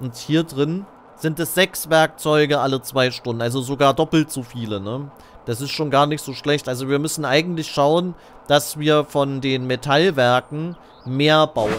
Und hier drin sind es sechs Werkzeuge alle zwei Stunden. Also sogar doppelt so viele, ne? Das ist schon gar nicht so schlecht. Also wir müssen eigentlich schauen, dass wir von den Metallwerken mehr bauen.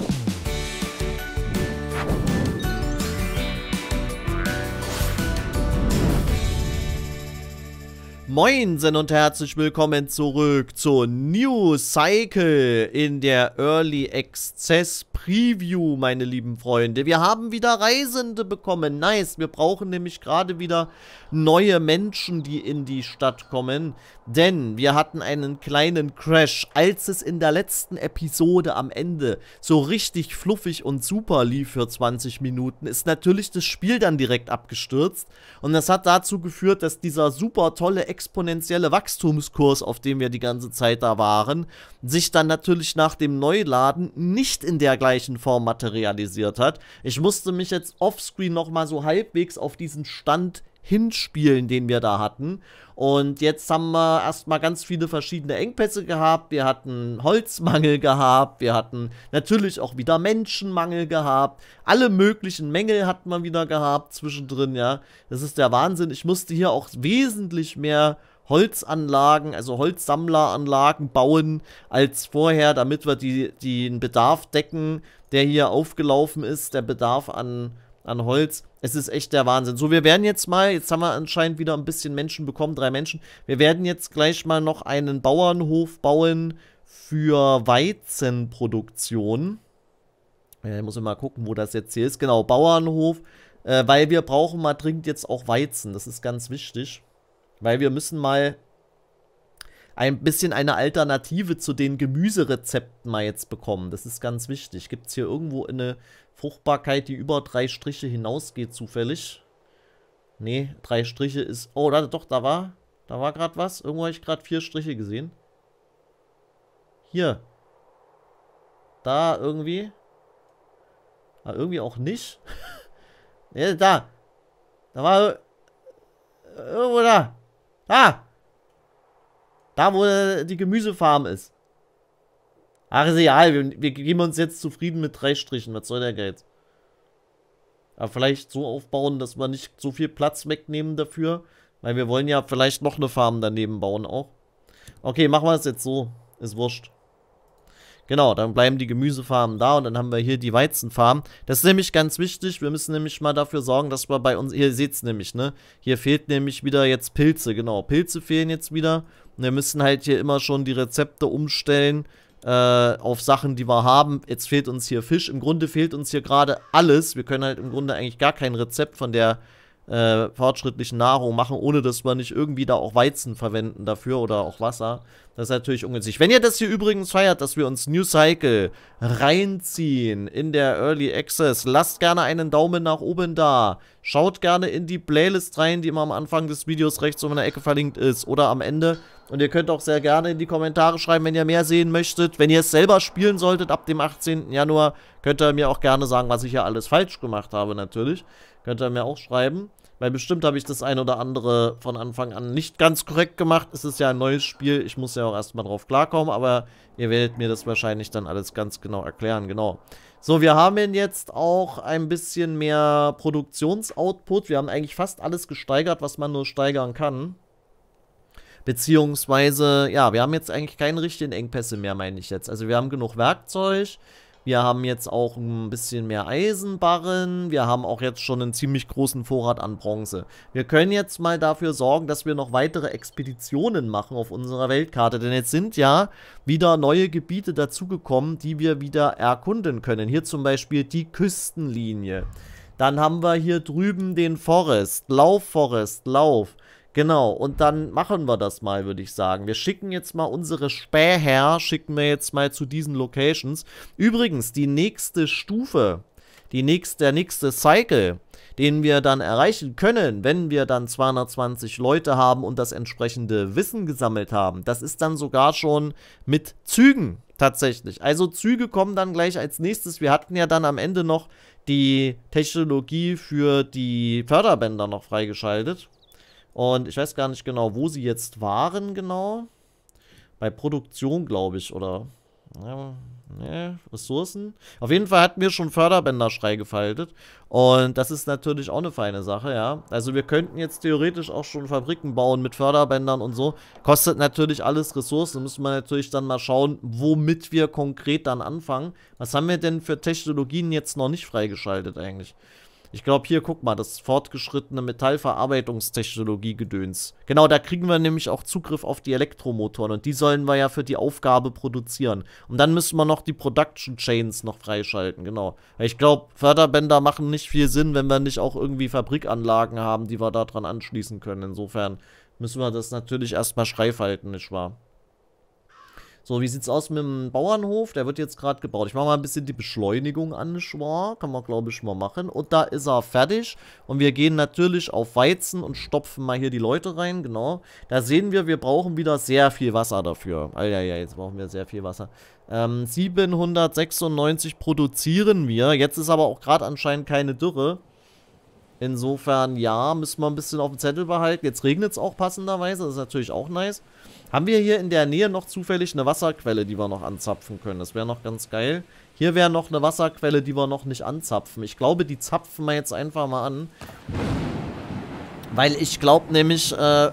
Moinsen und herzlich willkommen zurück zur New Cycle in der Early Access Preview, meine lieben Freunde. Wir haben wieder Reisende bekommen, nice. Wir brauchen nämlich gerade wieder neue Menschen, die in die Stadt kommen. Denn wir hatten einen kleinen Crash, als es in der letzten Episode am Ende so richtig fluffig und super lief für 20 Minuten, ist natürlich das Spiel dann direkt abgestürzt. Und das hat dazu geführt, dass dieser super tolle exponentielle Wachstumskurs, auf dem wir die ganze Zeit da waren, sich dann natürlich nach dem Neuladen nicht in der gleichen Form materialisiert hat. Ich musste mich jetzt offscreen nochmal so halbwegs auf diesen Stand Hinspielen, den wir da hatten. Und jetzt haben wir erstmal ganz viele verschiedene Engpässe gehabt. Wir hatten Holzmangel gehabt. Wir hatten natürlich auch wieder Menschenmangel gehabt. Alle möglichen Mängel hat man wieder gehabt zwischendrin, ja. Das ist der Wahnsinn. Ich musste hier auch wesentlich mehr Holzanlagen, also Holzsammleranlagen bauen als vorher, damit wir die, den Bedarf decken, der hier aufgelaufen ist. Der Bedarf an an Holz. Es ist echt der Wahnsinn. So, wir werden jetzt mal, jetzt haben wir anscheinend wieder ein bisschen Menschen bekommen, drei Menschen. Wir werden jetzt gleich mal noch einen Bauernhof bauen für Weizenproduktion. Ich muss mal gucken, wo das jetzt hier ist. Genau, Bauernhof, äh, weil wir brauchen mal dringend jetzt auch Weizen. Das ist ganz wichtig, weil wir müssen mal ein bisschen eine Alternative zu den Gemüserezepten mal jetzt bekommen. Das ist ganz wichtig. Gibt es hier irgendwo eine Fruchtbarkeit, die über drei Striche hinausgeht, zufällig? Nee, drei Striche ist... Oh, da, doch, da war... Da war gerade was. Irgendwo habe ich gerade vier Striche gesehen. Hier. Da irgendwie. Aber ah, irgendwie auch nicht. ne, da. Da war... Irgendwo da. Da! Ah! Da, wo die Gemüsefarm ist. Ach, ist egal. Wir, wir geben uns jetzt zufrieden mit drei Strichen. Was soll der Geiz? Aber vielleicht so aufbauen, dass wir nicht so viel Platz wegnehmen dafür. Weil wir wollen ja vielleicht noch eine Farm daneben bauen auch. Okay, machen wir es jetzt so. Ist wurscht. Genau, dann bleiben die Gemüsefarmen da und dann haben wir hier die Weizenfarmen. Das ist nämlich ganz wichtig. Wir müssen nämlich mal dafür sorgen, dass wir bei uns. Hier seht es nämlich, ne? Hier fehlt nämlich wieder jetzt Pilze. Genau, Pilze fehlen jetzt wieder. Und wir müssen halt hier immer schon die Rezepte umstellen äh, auf Sachen, die wir haben. Jetzt fehlt uns hier Fisch. Im Grunde fehlt uns hier gerade alles. Wir können halt im Grunde eigentlich gar kein Rezept von der äh, fortschrittlichen Nahrung machen, ohne dass man nicht irgendwie da auch Weizen verwenden dafür oder auch Wasser. Das ist natürlich ungünstig. Wenn ihr das hier übrigens feiert, dass wir uns New Cycle reinziehen in der Early Access, lasst gerne einen Daumen nach oben da. Schaut gerne in die Playlist rein, die immer am Anfang des Videos rechts oben in der Ecke verlinkt ist oder am Ende. Und ihr könnt auch sehr gerne in die Kommentare schreiben, wenn ihr mehr sehen möchtet. Wenn ihr es selber spielen solltet ab dem 18. Januar, könnt ihr mir auch gerne sagen, was ich hier alles falsch gemacht habe natürlich. Könnt ihr mir auch schreiben. Weil bestimmt habe ich das ein oder andere von Anfang an nicht ganz korrekt gemacht. Es ist ja ein neues Spiel, ich muss ja auch erstmal drauf klarkommen, aber ihr werdet mir das wahrscheinlich dann alles ganz genau erklären, genau. So, wir haben jetzt auch ein bisschen mehr Produktionsoutput. Wir haben eigentlich fast alles gesteigert, was man nur steigern kann. Beziehungsweise, ja, wir haben jetzt eigentlich keine richtigen Engpässe mehr, meine ich jetzt. Also wir haben genug Werkzeug, wir haben jetzt auch ein bisschen mehr Eisenbarren. Wir haben auch jetzt schon einen ziemlich großen Vorrat an Bronze. Wir können jetzt mal dafür sorgen, dass wir noch weitere Expeditionen machen auf unserer Weltkarte. Denn jetzt sind ja wieder neue Gebiete dazugekommen, die wir wieder erkunden können. Hier zum Beispiel die Küstenlinie. Dann haben wir hier drüben den Forest. Lauf, Forest, Lauf. Genau, und dann machen wir das mal, würde ich sagen. Wir schicken jetzt mal unsere Späher, schicken wir jetzt mal zu diesen Locations. Übrigens, die nächste Stufe, die nächst, der nächste Cycle, den wir dann erreichen können, wenn wir dann 220 Leute haben und das entsprechende Wissen gesammelt haben, das ist dann sogar schon mit Zügen tatsächlich. Also Züge kommen dann gleich als nächstes. Wir hatten ja dann am Ende noch die Technologie für die Förderbänder noch freigeschaltet. Und ich weiß gar nicht genau, wo sie jetzt waren genau. Bei Produktion, glaube ich, oder... Ja, ne, Ressourcen. Auf jeden Fall hatten wir schon Förderbänder gefaltet. Und das ist natürlich auch eine feine Sache, ja. Also wir könnten jetzt theoretisch auch schon Fabriken bauen mit Förderbändern und so. Kostet natürlich alles Ressourcen. Müssen wir natürlich dann mal schauen, womit wir konkret dann anfangen. Was haben wir denn für Technologien jetzt noch nicht freigeschaltet eigentlich? Ich glaube, hier, guck mal, das fortgeschrittene Metallverarbeitungstechnologie-Gedöns. Genau, da kriegen wir nämlich auch Zugriff auf die Elektromotoren und die sollen wir ja für die Aufgabe produzieren. Und dann müssen wir noch die Production Chains noch freischalten, genau. Ich glaube, Förderbänder machen nicht viel Sinn, wenn wir nicht auch irgendwie Fabrikanlagen haben, die wir daran anschließen können. Insofern müssen wir das natürlich erstmal schreif halten, nicht wahr? So, wie sieht's aus mit dem Bauernhof? Der wird jetzt gerade gebaut. Ich mache mal ein bisschen die Beschleunigung an, Schwar. Kann man, glaube ich, mal machen. Und da ist er fertig. Und wir gehen natürlich auf Weizen und stopfen mal hier die Leute rein. Genau. Da sehen wir, wir brauchen wieder sehr viel Wasser dafür. Ah, ja, ja, jetzt brauchen wir sehr viel Wasser. Ähm, 796 produzieren wir. Jetzt ist aber auch gerade anscheinend keine Dürre. Insofern, ja, müssen wir ein bisschen auf dem Zettel behalten. Jetzt regnet es auch passenderweise, das ist natürlich auch nice. Haben wir hier in der Nähe noch zufällig eine Wasserquelle, die wir noch anzapfen können? Das wäre noch ganz geil. Hier wäre noch eine Wasserquelle, die wir noch nicht anzapfen. Ich glaube, die zapfen wir jetzt einfach mal an. Weil ich glaube nämlich, äh,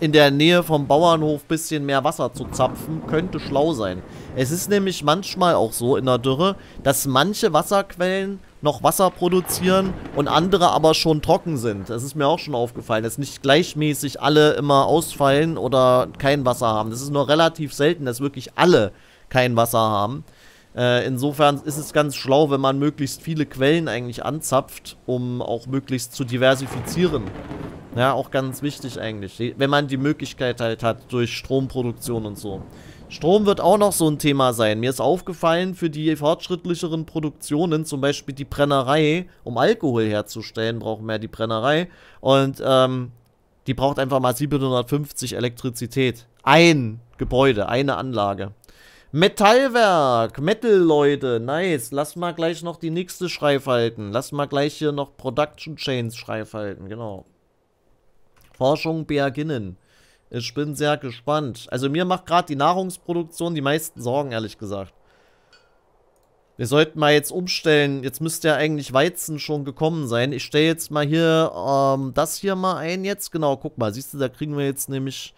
in der Nähe vom Bauernhof ein bisschen mehr Wasser zu zapfen, könnte schlau sein. Es ist nämlich manchmal auch so in der Dürre, dass manche Wasserquellen noch Wasser produzieren und andere aber schon trocken sind. Das ist mir auch schon aufgefallen, dass nicht gleichmäßig alle immer ausfallen oder kein Wasser haben. Das ist nur relativ selten, dass wirklich alle kein Wasser haben. Äh, insofern ist es ganz schlau, wenn man möglichst viele Quellen eigentlich anzapft, um auch möglichst zu diversifizieren. Ja, auch ganz wichtig eigentlich, wenn man die Möglichkeit halt hat durch Stromproduktion und so. Strom wird auch noch so ein Thema sein. Mir ist aufgefallen, für die fortschrittlicheren Produktionen, zum Beispiel die Brennerei, um Alkohol herzustellen, brauchen wir ja die Brennerei. Und ähm, die braucht einfach mal 750 Elektrizität. Ein Gebäude, eine Anlage. Metallwerk, Metal-Leute, nice. Lass mal gleich noch die nächste Schreifhalten. Lass mal gleich hier noch Production Chains Schreifhalten, genau. Forschung beginnen. Ich bin sehr gespannt. Also mir macht gerade die Nahrungsproduktion die meisten Sorgen, ehrlich gesagt. Wir sollten mal jetzt umstellen. Jetzt müsste ja eigentlich Weizen schon gekommen sein. Ich stelle jetzt mal hier ähm, das hier mal ein jetzt. Genau, guck mal. Siehst du, da kriegen wir jetzt nämlich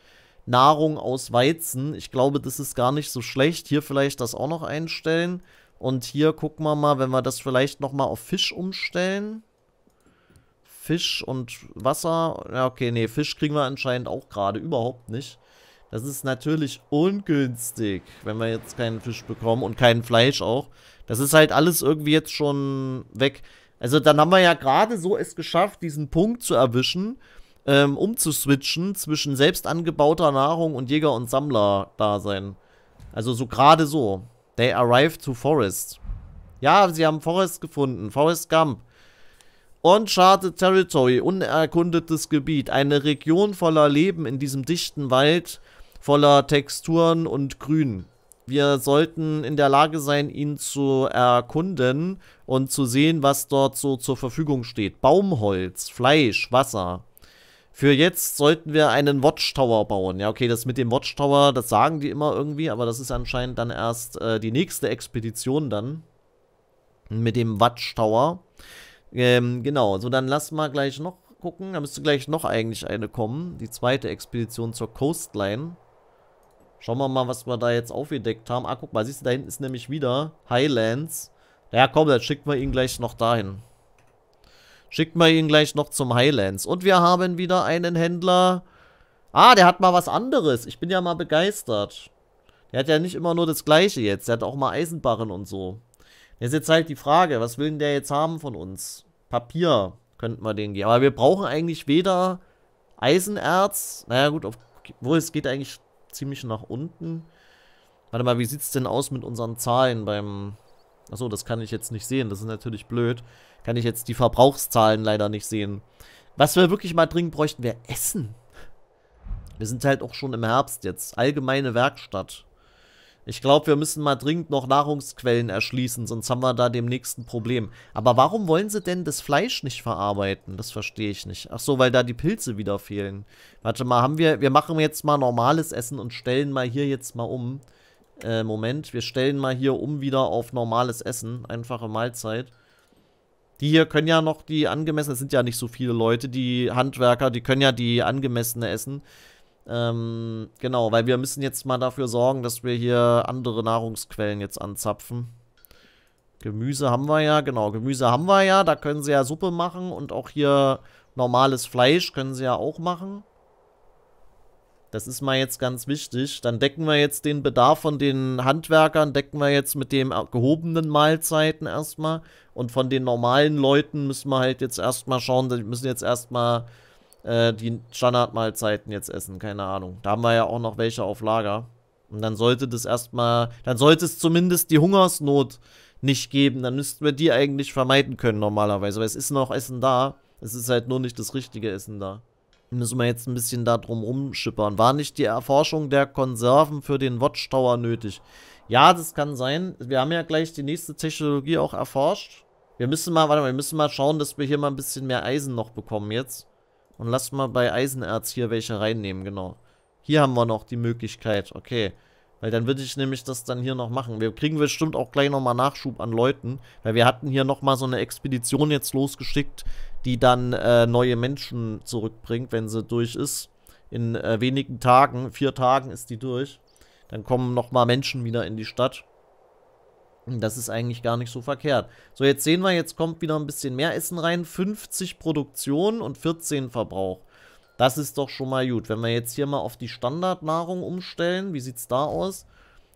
Nahrung aus Weizen. Ich glaube, das ist gar nicht so schlecht. Hier vielleicht das auch noch einstellen. Und hier gucken wir mal, wenn wir das vielleicht nochmal auf Fisch umstellen. Fisch und Wasser. Ja, okay, nee, Fisch kriegen wir anscheinend auch gerade überhaupt nicht. Das ist natürlich ungünstig, wenn wir jetzt keinen Fisch bekommen und kein Fleisch auch. Das ist halt alles irgendwie jetzt schon weg. Also dann haben wir ja gerade so es geschafft, diesen Punkt zu erwischen, ähm, switchen zwischen selbst angebauter Nahrung und Jäger- und Sammler-Dasein. Also so gerade so. They arrived to Forest. Ja, sie haben Forest gefunden. Forest Gump. Uncharted Territory, unerkundetes Gebiet, eine Region voller Leben in diesem dichten Wald, voller Texturen und Grün. Wir sollten in der Lage sein, ihn zu erkunden und zu sehen, was dort so zur Verfügung steht. Baumholz, Fleisch, Wasser. Für jetzt sollten wir einen Watchtower bauen. Ja, okay, das mit dem Watchtower, das sagen die immer irgendwie, aber das ist anscheinend dann erst äh, die nächste Expedition dann. Mit dem Watchtower. Ähm, genau, so dann lass mal gleich noch gucken. Da müsste gleich noch eigentlich eine kommen. Die zweite Expedition zur Coastline. Schauen wir mal, was wir da jetzt aufgedeckt haben. Ah, guck mal, siehst du, da hinten ist nämlich wieder Highlands. Ja, komm, dann schicken wir ihn gleich noch dahin. Schicken wir ihn gleich noch zum Highlands. Und wir haben wieder einen Händler. Ah, der hat mal was anderes. Ich bin ja mal begeistert. Der hat ja nicht immer nur das Gleiche jetzt. Der hat auch mal Eisenbarren und so. Ist jetzt halt die Frage, was will denn der jetzt haben von uns? Papier könnten wir den geben. Aber wir brauchen eigentlich weder Eisenerz. Naja, gut, obwohl es geht eigentlich ziemlich nach unten. Warte mal, wie sieht es denn aus mit unseren Zahlen beim. Achso, das kann ich jetzt nicht sehen. Das ist natürlich blöd. Kann ich jetzt die Verbrauchszahlen leider nicht sehen. Was wir wirklich mal dringend bräuchten, wäre Essen. Wir sind halt auch schon im Herbst jetzt. Allgemeine Werkstatt. Ich glaube, wir müssen mal dringend noch Nahrungsquellen erschließen, sonst haben wir da demnächst ein Problem. Aber warum wollen sie denn das Fleisch nicht verarbeiten? Das verstehe ich nicht. Ach so, weil da die Pilze wieder fehlen. Warte mal, haben wir... Wir machen jetzt mal normales Essen und stellen mal hier jetzt mal um. Äh, Moment. Wir stellen mal hier um wieder auf normales Essen. Einfache Mahlzeit. Die hier können ja noch die angemessene, es sind ja nicht so viele Leute, die Handwerker, die können ja die angemessene essen. Ähm, genau, weil wir müssen jetzt mal dafür sorgen, dass wir hier andere Nahrungsquellen jetzt anzapfen. Gemüse haben wir ja, genau, Gemüse haben wir ja. Da können sie ja Suppe machen und auch hier normales Fleisch können sie ja auch machen. Das ist mal jetzt ganz wichtig. Dann decken wir jetzt den Bedarf von den Handwerkern, decken wir jetzt mit den gehobenen Mahlzeiten erstmal. Und von den normalen Leuten müssen wir halt jetzt erstmal schauen, die müssen jetzt erstmal äh, die Standardmahlzeiten jetzt essen. Keine Ahnung. Da haben wir ja auch noch welche auf Lager. Und dann sollte das erstmal, dann sollte es zumindest die Hungersnot nicht geben. Dann müssten wir die eigentlich vermeiden können normalerweise. Weil es ist noch Essen da. Es ist halt nur nicht das richtige Essen da. Müssen wir jetzt ein bisschen da drum rumschippern. War nicht die Erforschung der Konserven für den Watchtower nötig? Ja, das kann sein. Wir haben ja gleich die nächste Technologie auch erforscht. Wir müssen mal, warte mal, wir müssen mal schauen, dass wir hier mal ein bisschen mehr Eisen noch bekommen jetzt. Und lass mal bei Eisenerz hier welche reinnehmen, genau. Hier haben wir noch die Möglichkeit, okay. Weil dann würde ich nämlich das dann hier noch machen. Wir kriegen bestimmt auch gleich nochmal Nachschub an Leuten. Weil wir hatten hier nochmal so eine Expedition jetzt losgeschickt, die dann äh, neue Menschen zurückbringt, wenn sie durch ist. In äh, wenigen Tagen, vier Tagen ist die durch. Dann kommen nochmal Menschen wieder in die Stadt. Das ist eigentlich gar nicht so verkehrt. So, jetzt sehen wir, jetzt kommt wieder ein bisschen mehr Essen rein. 50 Produktion und 14 Verbrauch. Das ist doch schon mal gut. Wenn wir jetzt hier mal auf die Standardnahrung umstellen, wie sieht es da aus?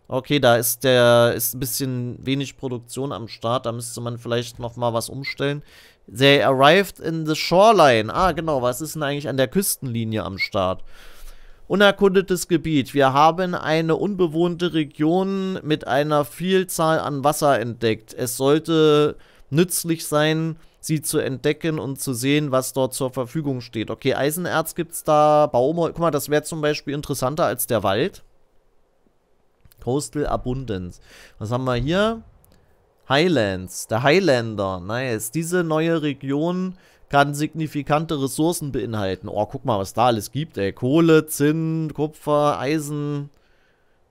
Okay, da ist der ist ein bisschen wenig Produktion am Start. Da müsste man vielleicht nochmal was umstellen. They arrived in the shoreline. Ah, genau. Was ist denn eigentlich an der Küstenlinie am Start? Unerkundetes Gebiet. Wir haben eine unbewohnte Region mit einer Vielzahl an Wasser entdeckt. Es sollte nützlich sein, sie zu entdecken und zu sehen, was dort zur Verfügung steht. Okay, Eisenerz gibt es da, Baumholz. Guck mal, das wäre zum Beispiel interessanter als der Wald. Coastal Abundance. Was haben wir hier? Highlands, der Highlander. Nice. Diese neue Region kann signifikante Ressourcen beinhalten. Oh, guck mal, was da alles gibt, ey. Kohle, Zinn, Kupfer, Eisen.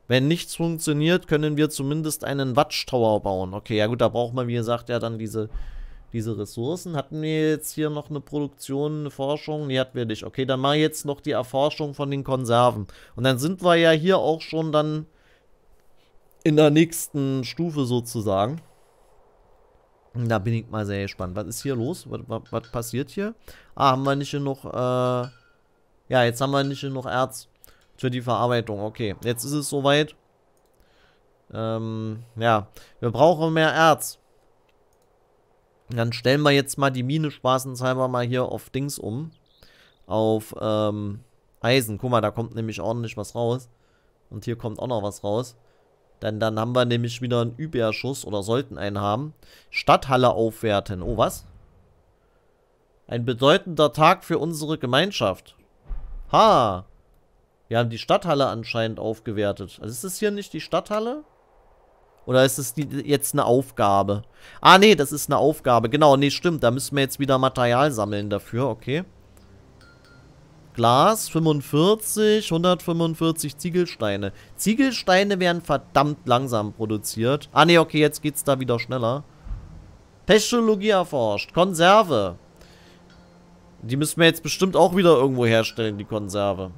Wenn nichts funktioniert, können wir zumindest einen Watchtower bauen. Okay, ja gut, da braucht man, wie gesagt, ja dann diese, diese Ressourcen. Hatten wir jetzt hier noch eine Produktion, eine Forschung? Nee, hatten wir nicht. Okay, dann mal jetzt noch die Erforschung von den Konserven. Und dann sind wir ja hier auch schon dann in der nächsten Stufe sozusagen. Da bin ich mal sehr gespannt. Was ist hier los? Was, was, was passiert hier? Ah, haben wir nicht genug, äh... Ja, jetzt haben wir nicht genug Erz für die Verarbeitung. Okay, jetzt ist es soweit. Ähm, ja. Wir brauchen mehr Erz. Dann stellen wir jetzt mal die Mine spaßenshalber mal hier auf Dings um. Auf, ähm, Eisen. Guck mal, da kommt nämlich ordentlich was raus. Und hier kommt auch noch was raus. Denn dann haben wir nämlich wieder einen Überschuss oder sollten einen haben. Stadthalle aufwerten. Oh, was? Ein bedeutender Tag für unsere Gemeinschaft. Ha! Wir haben die Stadthalle anscheinend aufgewertet. Also ist das hier nicht die Stadthalle? Oder ist es jetzt eine Aufgabe? Ah, nee, das ist eine Aufgabe. Genau, nee, stimmt. Da müssen wir jetzt wieder Material sammeln dafür. Okay. Glas, 45, 145 Ziegelsteine. Ziegelsteine werden verdammt langsam produziert. Ah ne, okay, jetzt geht's da wieder schneller. Technologie erforscht. Konserve. Die müssen wir jetzt bestimmt auch wieder irgendwo herstellen, die Konserve.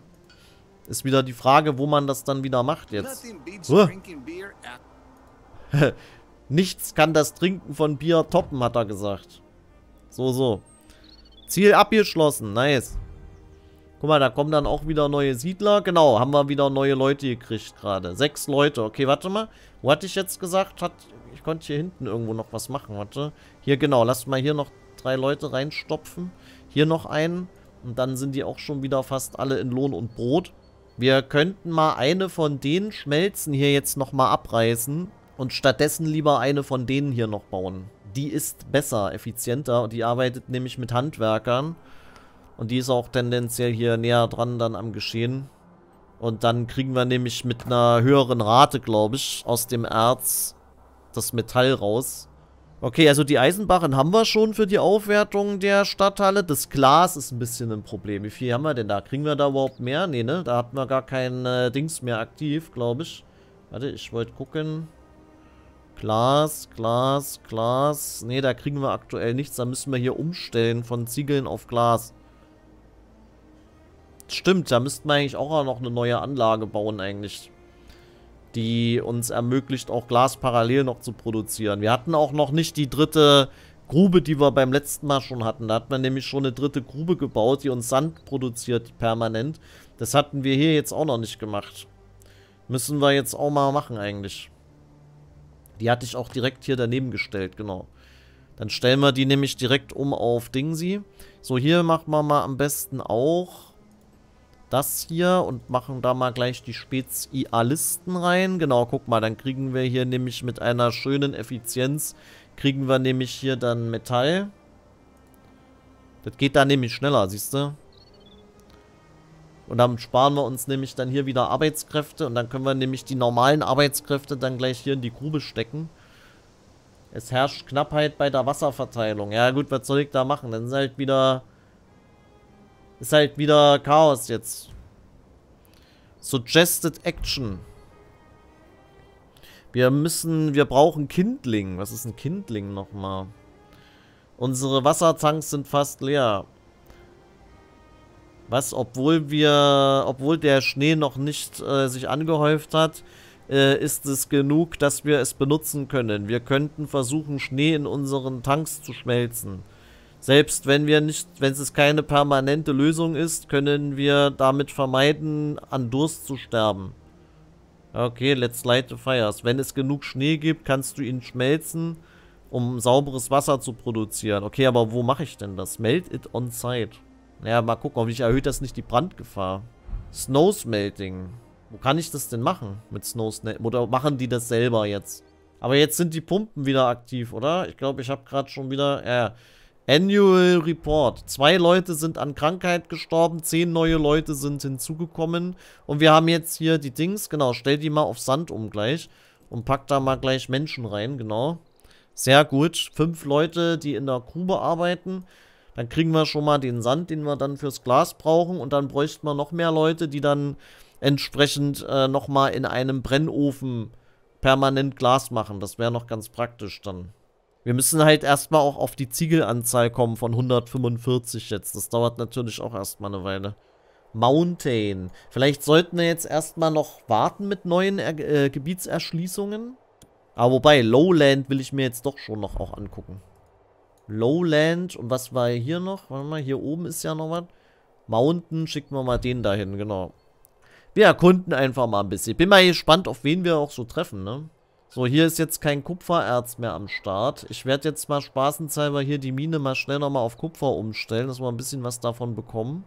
Ist wieder die Frage, wo man das dann wieder macht jetzt. Huh. Nichts kann das Trinken von Bier toppen, hat er gesagt. So, so. Ziel abgeschlossen. Nice. Guck mal, da kommen dann auch wieder neue Siedler. Genau, haben wir wieder neue Leute gekriegt gerade. Sechs Leute. Okay, warte mal. Wo hatte ich jetzt gesagt? Hat, ich konnte hier hinten irgendwo noch was machen. Warte. Hier, genau. Lasst mal hier noch drei Leute reinstopfen. Hier noch einen. Und dann sind die auch schon wieder fast alle in Lohn und Brot. Wir könnten mal eine von den Schmelzen hier jetzt nochmal abreißen. Und stattdessen lieber eine von denen hier noch bauen. Die ist besser, effizienter. Und die arbeitet nämlich mit Handwerkern. Und die ist auch tendenziell hier näher dran dann am Geschehen. Und dann kriegen wir nämlich mit einer höheren Rate, glaube ich, aus dem Erz das Metall raus. Okay, also die Eisenbarren haben wir schon für die Aufwertung der Stadthalle. Das Glas ist ein bisschen ein Problem. Wie viel haben wir denn da? Kriegen wir da überhaupt mehr? Nee, ne? Da hatten wir gar kein äh, Dings mehr aktiv, glaube ich. Warte, ich wollte gucken. Glas, Glas, Glas. Nee, da kriegen wir aktuell nichts. Da müssen wir hier umstellen von Ziegeln auf Glas. Stimmt, da müssten wir eigentlich auch noch eine neue Anlage bauen eigentlich. Die uns ermöglicht, auch Glas parallel noch zu produzieren. Wir hatten auch noch nicht die dritte Grube, die wir beim letzten Mal schon hatten. Da hat man nämlich schon eine dritte Grube gebaut, die uns Sand produziert permanent. Das hatten wir hier jetzt auch noch nicht gemacht. Müssen wir jetzt auch mal machen eigentlich. Die hatte ich auch direkt hier daneben gestellt, genau. Dann stellen wir die nämlich direkt um auf Dingsy. So, hier machen wir mal am besten auch das hier und machen da mal gleich die Spezialisten rein. Genau, guck mal, dann kriegen wir hier nämlich mit einer schönen Effizienz, kriegen wir nämlich hier dann Metall. Das geht da nämlich schneller, siehst du? Und dann sparen wir uns nämlich dann hier wieder Arbeitskräfte und dann können wir nämlich die normalen Arbeitskräfte dann gleich hier in die Grube stecken. Es herrscht Knappheit bei der Wasserverteilung. Ja gut, was soll ich da machen? Dann sind halt wieder ist halt wieder Chaos jetzt. Suggested Action. Wir müssen, wir brauchen Kindling. Was ist ein Kindling nochmal? Unsere Wassertanks sind fast leer. Was, obwohl wir, obwohl der Schnee noch nicht äh, sich angehäuft hat, äh, ist es genug, dass wir es benutzen können. Wir könnten versuchen, Schnee in unseren Tanks zu schmelzen. Selbst wenn wir nicht, wenn es keine permanente Lösung ist, können wir damit vermeiden, an Durst zu sterben. Okay, let's light the fires. Wenn es genug Schnee gibt, kannst du ihn schmelzen, um sauberes Wasser zu produzieren. Okay, aber wo mache ich denn das? Melt it on site. Naja, mal gucken, ob ich erhöht das nicht die Brandgefahr. Snow Smelting. Wo kann ich das denn machen mit Snow Oder machen die das selber jetzt? Aber jetzt sind die Pumpen wieder aktiv, oder? Ich glaube, ich habe gerade schon wieder... Äh, Annual Report. Zwei Leute sind an Krankheit gestorben, zehn neue Leute sind hinzugekommen. Und wir haben jetzt hier die Dings, genau, stell die mal auf Sand um gleich. Und pack da mal gleich Menschen rein, genau. Sehr gut. Fünf Leute, die in der Grube arbeiten. Dann kriegen wir schon mal den Sand, den wir dann fürs Glas brauchen. Und dann bräuchten wir noch mehr Leute, die dann entsprechend äh, nochmal in einem Brennofen permanent Glas machen. Das wäre noch ganz praktisch dann. Wir müssen halt erstmal auch auf die Ziegelanzahl kommen von 145 jetzt. Das dauert natürlich auch erstmal eine Weile. Mountain. Vielleicht sollten wir jetzt erstmal noch warten mit neuen er äh, äh, Gebietserschließungen. Aber ah, wobei, Lowland will ich mir jetzt doch schon noch auch angucken. Lowland und was war hier noch? Warte mal, hier oben ist ja noch was. Mountain, schicken wir mal den dahin, genau. Wir erkunden einfach mal ein bisschen. Bin mal gespannt, auf wen wir auch so treffen, ne? So, hier ist jetzt kein Kupfererz mehr am Start. Ich werde jetzt mal spaßenshalber hier die Mine mal schnell nochmal auf Kupfer umstellen, dass wir ein bisschen was davon bekommen.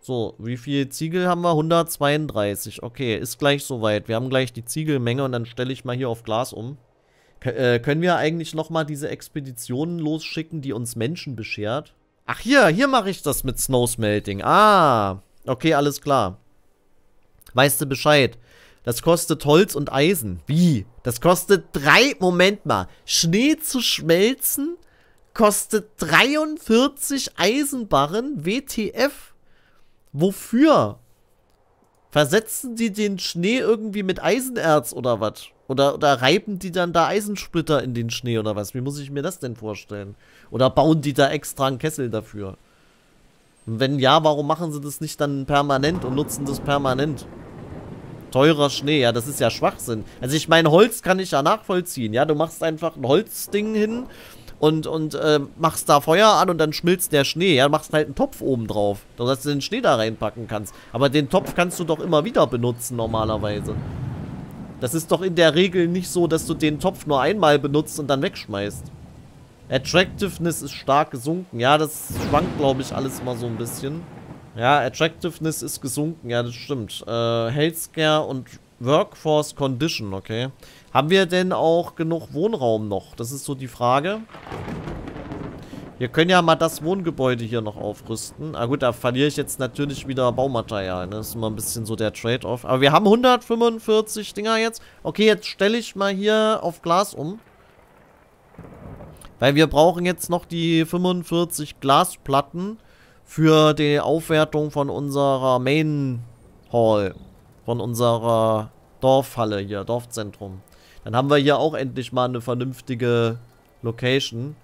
So, wie viel Ziegel haben wir? 132. Okay, ist gleich soweit. Wir haben gleich die Ziegelmenge und dann stelle ich mal hier auf Glas um. K äh, können wir eigentlich nochmal diese Expeditionen losschicken, die uns Menschen beschert? Ach hier, hier mache ich das mit Snowsmelting. Ah, okay, alles klar. Weißt du Bescheid? Das kostet Holz und Eisen. Wie? Das kostet drei. Moment mal. Schnee zu schmelzen kostet 43 Eisenbarren WTF. Wofür? Versetzen die den Schnee irgendwie mit Eisenerz oder was? Oder, oder reiben die dann da Eisensplitter in den Schnee oder was? Wie muss ich mir das denn vorstellen? Oder bauen die da extra einen Kessel dafür? Und wenn ja, warum machen sie das nicht dann permanent und nutzen das permanent? teurer Schnee. Ja, das ist ja Schwachsinn. Also ich meine, Holz kann ich ja nachvollziehen. Ja, du machst einfach ein Holzding hin und, und äh, machst da Feuer an und dann schmilzt der Schnee. Ja, du machst halt einen Topf oben drauf, dass du den Schnee da reinpacken kannst. Aber den Topf kannst du doch immer wieder benutzen normalerweise. Das ist doch in der Regel nicht so, dass du den Topf nur einmal benutzt und dann wegschmeißt. Attractiveness ist stark gesunken. Ja, das schwankt, glaube ich, alles mal so ein bisschen. Ja, Attractiveness ist gesunken, ja, das stimmt. Äh, Healthcare und Workforce Condition, okay. Haben wir denn auch genug Wohnraum noch? Das ist so die Frage. Wir können ja mal das Wohngebäude hier noch aufrüsten. Ah gut, da verliere ich jetzt natürlich wieder Baumaterial. Ne? Das ist immer ein bisschen so der Trade-off. Aber wir haben 145 Dinger jetzt. Okay, jetzt stelle ich mal hier auf Glas um. Weil wir brauchen jetzt noch die 45 Glasplatten für die Aufwertung von unserer Main Hall, von unserer Dorfhalle hier, Dorfzentrum. Dann haben wir hier auch endlich mal eine vernünftige Location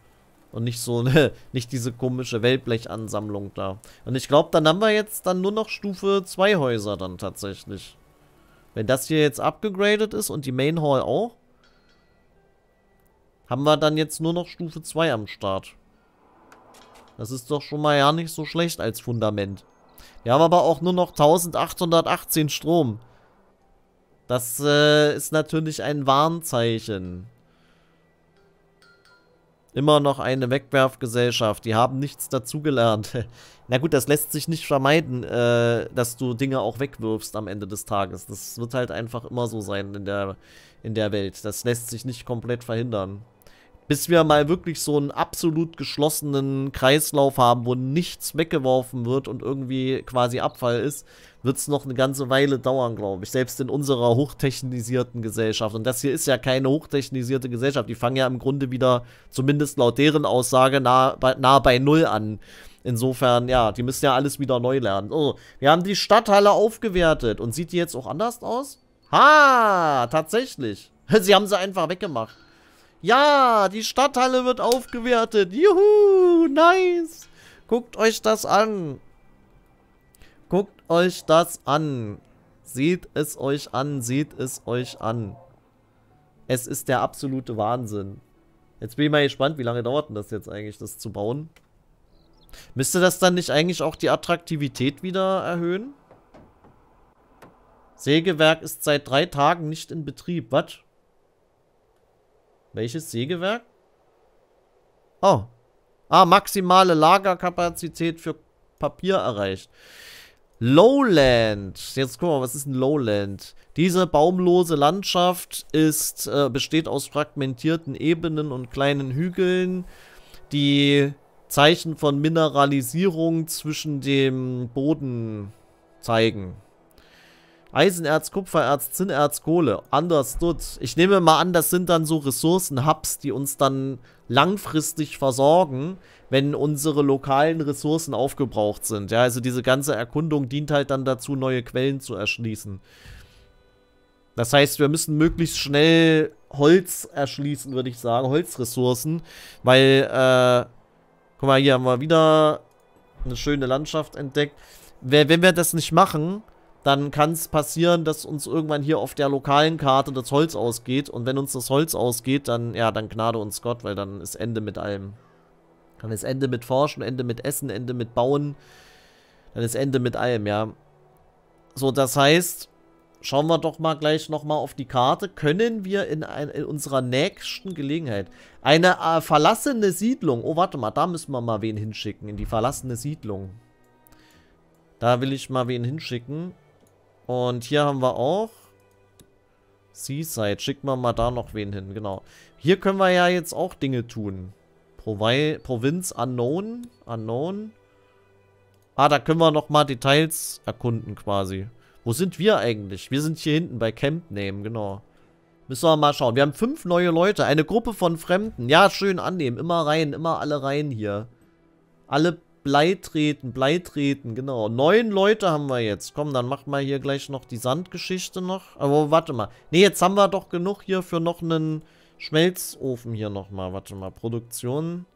und nicht so eine, nicht diese komische Weltblechansammlung da. Und ich glaube, dann haben wir jetzt dann nur noch Stufe 2 Häuser dann tatsächlich. Wenn das hier jetzt abgegradet ist und die Main Hall auch, haben wir dann jetzt nur noch Stufe 2 am Start. Das ist doch schon mal ja nicht so schlecht als Fundament. Wir haben aber auch nur noch 1818 Strom. Das äh, ist natürlich ein Warnzeichen. Immer noch eine Wegwerfgesellschaft. Die haben nichts dazugelernt. Na gut, das lässt sich nicht vermeiden, äh, dass du Dinge auch wegwirfst am Ende des Tages. Das wird halt einfach immer so sein in der, in der Welt. Das lässt sich nicht komplett verhindern bis wir mal wirklich so einen absolut geschlossenen Kreislauf haben, wo nichts weggeworfen wird und irgendwie quasi Abfall ist, wird es noch eine ganze Weile dauern, glaube ich. Selbst in unserer hochtechnisierten Gesellschaft. Und das hier ist ja keine hochtechnisierte Gesellschaft. Die fangen ja im Grunde wieder, zumindest laut deren Aussage, nah bei, nah bei Null an. Insofern, ja, die müssen ja alles wieder neu lernen. Oh, wir haben die Stadthalle aufgewertet. Und sieht die jetzt auch anders aus? Ha, tatsächlich. Sie haben sie einfach weggemacht. Ja, die Stadthalle wird aufgewertet. Juhu, nice. Guckt euch das an. Guckt euch das an. Seht es euch an, seht es euch an. Es ist der absolute Wahnsinn. Jetzt bin ich mal gespannt, wie lange dauert denn das jetzt eigentlich, das zu bauen. Müsste das dann nicht eigentlich auch die Attraktivität wieder erhöhen? Sägewerk ist seit drei Tagen nicht in Betrieb. Was? Welches Sägewerk? Oh. Ah, maximale Lagerkapazität für Papier erreicht. Lowland. Jetzt guck mal, was ist ein Lowland? Diese baumlose Landschaft ist, äh, besteht aus fragmentierten Ebenen und kleinen Hügeln, die Zeichen von Mineralisierung zwischen dem Boden zeigen. Eisenerz, Kupfererz, Zinnerz, Kohle. Understood. Ich nehme mal an, das sind dann so Ressourcen-Hubs, die uns dann langfristig versorgen, wenn unsere lokalen Ressourcen aufgebraucht sind. Ja, also diese ganze Erkundung dient halt dann dazu, neue Quellen zu erschließen. Das heißt, wir müssen möglichst schnell Holz erschließen, würde ich sagen. Holzressourcen. Weil, äh, guck mal, hier haben wir wieder eine schöne Landschaft entdeckt. Wenn wir das nicht machen, dann kann es passieren, dass uns irgendwann hier auf der lokalen Karte das Holz ausgeht. Und wenn uns das Holz ausgeht, dann, ja, dann gnade uns Gott, weil dann ist Ende mit allem. Dann ist Ende mit Forschen, Ende mit Essen, Ende mit Bauen. Dann ist Ende mit allem, ja. So, das heißt, schauen wir doch mal gleich nochmal auf die Karte. Können wir in, ein, in unserer nächsten Gelegenheit eine äh, verlassene Siedlung... Oh, warte mal, da müssen wir mal wen hinschicken, in die verlassene Siedlung. Da will ich mal wen hinschicken. Und hier haben wir auch Seaside. Schicken wir mal da noch wen hin, genau. Hier können wir ja jetzt auch Dinge tun. Provi Provinz Unknown. Unknown. Ah, da können wir nochmal Details erkunden quasi. Wo sind wir eigentlich? Wir sind hier hinten bei Camp Name, genau. Müssen wir mal schauen. Wir haben fünf neue Leute. Eine Gruppe von Fremden. Ja, schön annehmen. Immer rein, immer alle rein hier. Alle Bleitreten, Bleitreten, genau. Neun Leute haben wir jetzt. Komm, dann mach mal hier gleich noch die Sandgeschichte noch. Aber warte mal. Ne, jetzt haben wir doch genug hier für noch einen Schmelzofen hier nochmal. Warte mal, Produktion.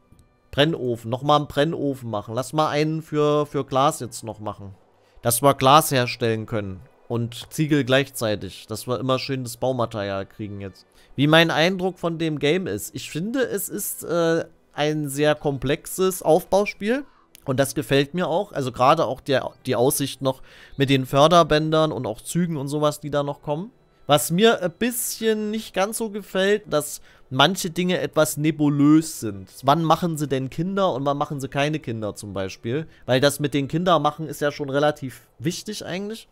Brennofen, nochmal einen Brennofen machen. Lass mal einen für, für Glas jetzt noch machen. Dass wir Glas herstellen können. Und Ziegel gleichzeitig. Dass wir immer schön das Baumaterial kriegen jetzt. Wie mein Eindruck von dem Game ist. Ich finde, es ist äh, ein sehr komplexes Aufbauspiel und das gefällt mir auch. Also gerade auch der, die Aussicht noch mit den Förderbändern und auch Zügen und sowas, die da noch kommen. Was mir ein bisschen nicht ganz so gefällt, dass manche Dinge etwas nebulös sind. Wann machen sie denn Kinder und wann machen sie keine Kinder zum Beispiel? Weil das mit den Kinder machen ist ja schon relativ wichtig eigentlich.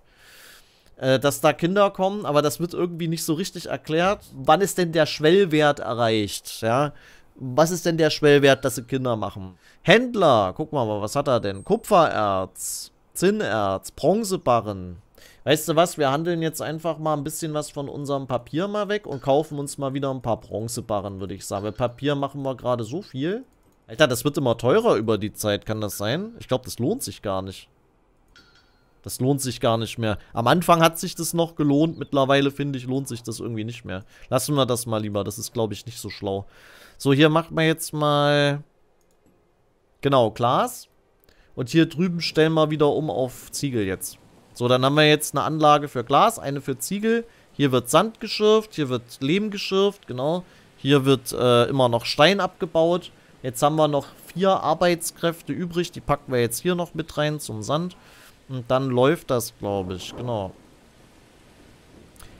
Äh, dass da Kinder kommen, aber das wird irgendwie nicht so richtig erklärt. Wann ist denn der Schwellwert erreicht? Ja, was ist denn der Schwellwert, dass sie Kinder machen? Händler, guck mal, was hat er denn? Kupfererz, Zinnerz, Bronzebarren. Weißt du was, wir handeln jetzt einfach mal ein bisschen was von unserem Papier mal weg und kaufen uns mal wieder ein paar Bronzebarren, würde ich sagen. Weil Papier machen wir gerade so viel. Alter, das wird immer teurer über die Zeit, kann das sein? Ich glaube, das lohnt sich gar nicht. Das lohnt sich gar nicht mehr. Am Anfang hat sich das noch gelohnt. Mittlerweile, finde ich, lohnt sich das irgendwie nicht mehr. Lassen wir das mal lieber. Das ist, glaube ich, nicht so schlau. So, hier macht man jetzt mal... Genau, Glas. Und hier drüben stellen wir wieder um auf Ziegel jetzt. So, dann haben wir jetzt eine Anlage für Glas, eine für Ziegel. Hier wird Sand geschürft, hier wird Lehm geschürft, genau. Hier wird äh, immer noch Stein abgebaut. Jetzt haben wir noch vier Arbeitskräfte übrig. Die packen wir jetzt hier noch mit rein zum Sand. Und dann läuft das, glaube ich. Genau.